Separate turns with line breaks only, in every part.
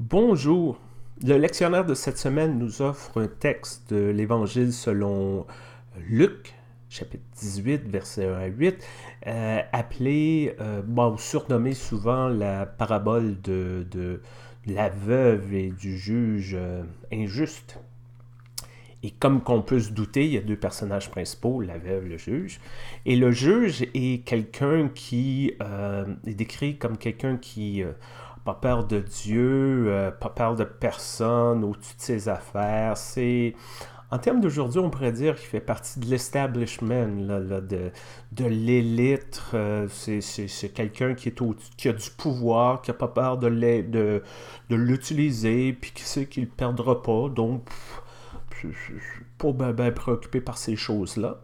Bonjour. Le lectionnaire de cette semaine nous offre un texte de l'Évangile selon Luc, chapitre 18, verset 1 à 8, euh, appelé, euh, surnommé souvent la parabole de, la veuve et du juge euh, injuste. Et comme qu'on peut se douter, il y a deux personnages principaux, la veuve et le juge. Et le juge est quelqu'un qui est décrit comme quelqu'un qui pas peur de Dieu, euh, pas peur de personne, au-dessus de ses affaires. C'est. En termes d'aujourd'hui, on pourrait dire qu'il fait partie de l'establishment, de, de l'élite. Euh, c'est, c'est, quelqu'un qui, est qui a du pouvoir, qui n'a pas peur de, l'utiliser, puis qui sait qu'il ne perdra pas. Donc, je suis pas bien ben préoccupé par ces choses-là.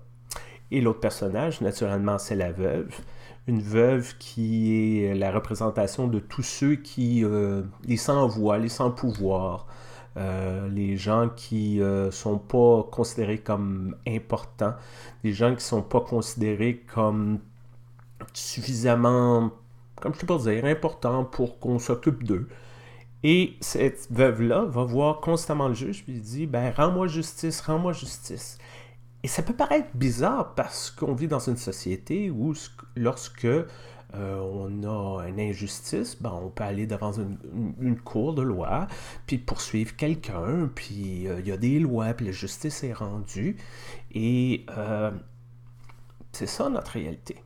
Et l'autre personnage, naturellement, c'est la veuve une veuve qui est la représentation de tous ceux qui, euh, les sans voix, les sans pouvoir, euh, les gens qui ne euh, sont pas considérés comme importants, les gens qui ne sont pas considérés comme suffisamment, comme je peux dire, importants pour qu'on s'occupe d'eux. Et cette veuve-là va voir constamment le juge, lui dit, ben, rends-moi justice, rends-moi justice. Et ça peut paraître bizarre parce qu'on vit dans une société où lorsque euh, on a une injustice, ben, on peut aller devant une, cour de loi, puis poursuivre quelqu'un, puis euh, il y a des lois, puis la justice est rendue. Et euh, c'est ça notre réalité.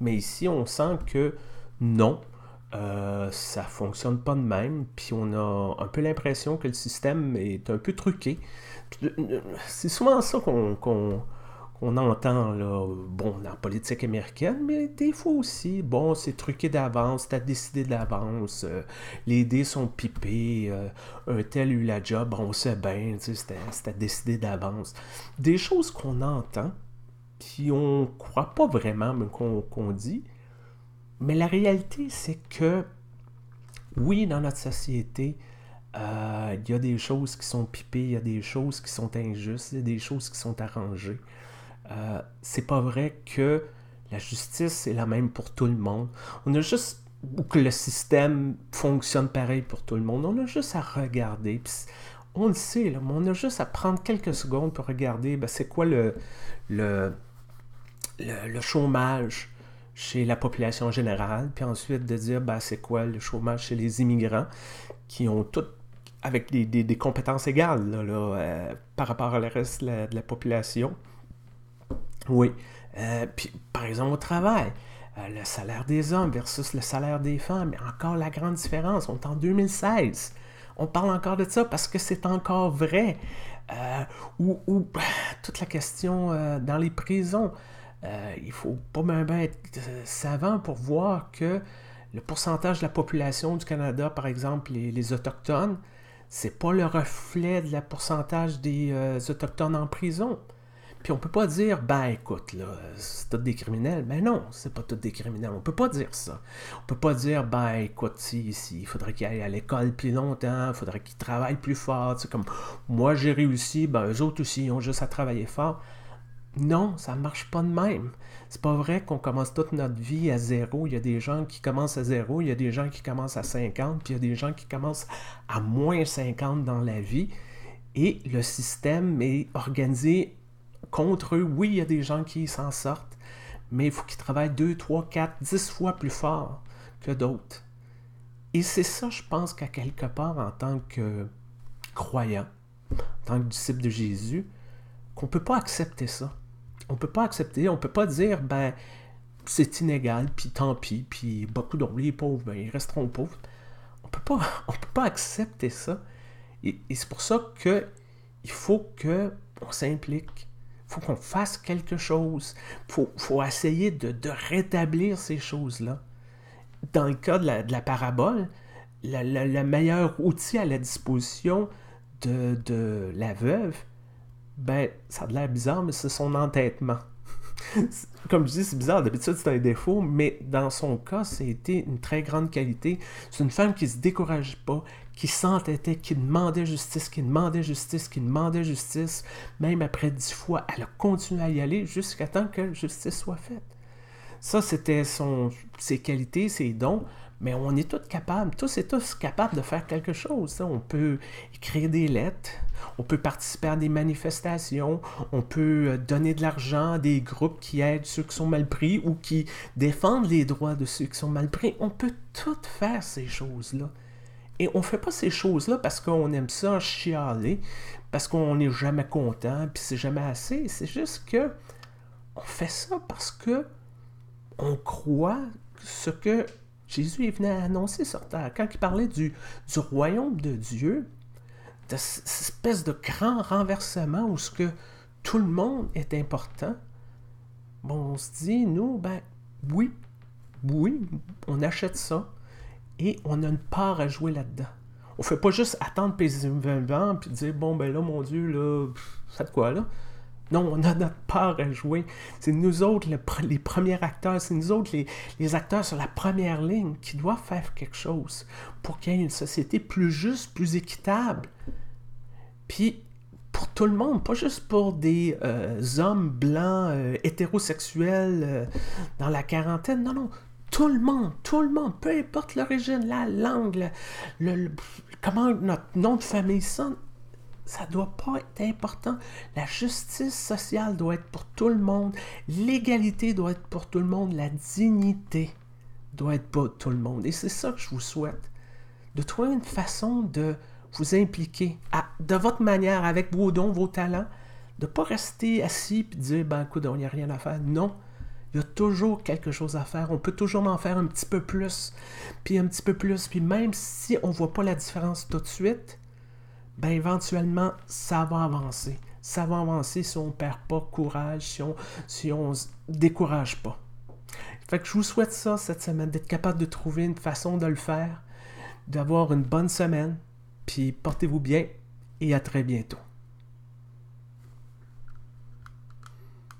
Mais ici, on sent que non, euh, ça fonctionne pas de même. Puis on a un peu l'impression que le système est un peu truqué. C'est souvent ça qu'on entend, là, bon, dans la politique américaine, mais des fois aussi, bon, c'est truqué d'avance, c'est décidé décider d'avance, euh, les dés sont pipés, euh, un tel eut la job, on sait bien, c'est c'était décidé d'avance. Des choses qu'on entend, puis on croit pas vraiment, mais qu'on dit, mais la réalité, c'est que oui, dans notre société, euh, il y a des choses qui sont pipées, il y a des choses qui sont injustes, il y a des choses qui sont arrangées. Euh, c'est pas vrai que la justice est la même pour tout le monde. On a juste ou que le système fonctionne pareil pour tout le monde. On a juste à regarder. on le sait, mais on a juste à prendre quelques secondes pour regarder ben, c'est quoi le, le, le chômage, chez la population générale, puis ensuite de dire ben, c'est quoi le chômage chez les immigrants qui ont toutes avec des, compétences égales là, euh, par rapport à reste de la, population. Oui. Euh, puis, par exemple, au travail, euh, le salaire des hommes versus le salaire des femmes, encore la grande différence. On est en 2016. On parle encore de ça parce que c'est encore vrai. ou, toute la question dans les prisons. Il euh, il faut pas même être euh, savant pour voir que le pourcentage de la population du Canada, par exemple, les, les Autochtones, c'est pas le reflet de la pourcentage des euh, Autochtones en prison. Puis on ne peut pas dire, ben écoute, là, c'est tous des criminels. Mais ben non, c'est pas tout des criminels. On peut pas dire ça. On peut pas dire, ben écoute, si, il faudrait qu'ils aillent à l'école plus longtemps, il faudrait qu'ils travaillent plus fort. C'est comme, moi j'ai réussi, ben eux autres aussi, ils ont juste à travailler fort. Non, ça ne marche pas de même. C'est pas vrai qu'on commence toute notre vie à zéro. Il y a des gens qui commencent à zéro, il y a des gens qui commencent à 50, puis il y a des gens qui commencent à moins 50 dans la vie. Et le système est organisé contre eux. Oui, il y a des gens qui s'en sortent, mais il faut qu'ils travaillent 2, 3, 4, 10 fois plus fort que d'autres. Et c'est ça, je pense qu'à quelque part, en tant que croyant, en tant que disciple de Jésus, qu'on ne peut pas accepter ça on peut pas accepter, on peut pas dire, ben, c'est inégal, puis tant pis, puis beaucoup d'hommes, pauvres, ben, ils resteront pauvres. On peut pas, peut pas accepter ça. Et, c'est pour ça que il faut que on s'implique. Il faut qu'on fasse quelque chose. Il faut, essayer de, rétablir ces choses-là. Dans le cas de la, parabole, le meilleur outil à la disposition de la veuve, ben, ça a l'air bizarre, mais c'est son entêtement. Comme je dis, c'est bizarre, d'habitude c'est un défaut, mais dans son cas, été une très grande qualité. C'est une femme qui se décourage pas, qui s'entêtait, qui demandait justice, qui demandait justice, qui demandait justice. Même après dix fois, elle a continué à y aller jusqu'à temps que justice soit faite. Ça, c'était ses qualités, ses dons. Mais on est tous capables, tous et tous capables de faire quelque chose. On peut écrire des lettres, on peut participer à des manifestations, on peut euh, donner de l'argent à des groupes qui aident ceux qui sont mal pris ou qui défendent les droits de ceux qui sont mal pris. On peut tout faire ces choses-là. Et on ne fait pas ces choses-là parce qu'on aime ça chialer, parce qu'on n'est jamais content, puis c'est jamais assez. C'est juste que on fait ça parce que on croit ce que Jésus venait à annoncer sur terre. Quand il parlait du, royaume de Dieu, de cette espèce de grand renversement où ce que tout le monde est important, bon, on se dit, nous, ben oui, oui, on achète ça et on a une part à jouer là-dedans. On ne fait pas juste attendre paisiblement puis dire, bon, ben là, mon Dieu, là, ça de quoi, là? Non, on a notre part à jouer. C'est nous autres les premiers acteurs, c'est nous autres les, acteurs sur la première ligne qui doivent faire quelque chose pour qu'il y ait une société plus juste, plus équitable. Puis pour tout le monde, pas juste pour des euh, hommes blancs euh, hétérosexuels euh, dans la quarantaine. Non, non, tout le monde, tout le monde, peu importe l'origine, la langue, le, comment notre nom de famille sonne, ça ne doit pas être important. La justice sociale doit être pour tout le monde. L'égalité doit être pour tout le monde. La dignité doit être pour tout le monde. Et c'est ça que je vous souhaite. De trouver une façon de vous impliquer de votre manière, avec vos dons, vos talents. De ne pas rester assis et dire, ben écoute, on n'y a rien à faire. Non. Il y a toujours quelque chose à faire. On peut toujours en faire un petit peu plus, puis un petit peu plus. Puis même si on ne voit pas la différence tout de suite, ben éventuellement, ça va avancer. Ça va avancer si on ne perd pas courage, si on si se décourage pas. Fait que je vous souhaite ça cette semaine, d'être capable de trouver une façon de le faire, d'avoir une bonne semaine, puis portez-vous bien et à très bientôt.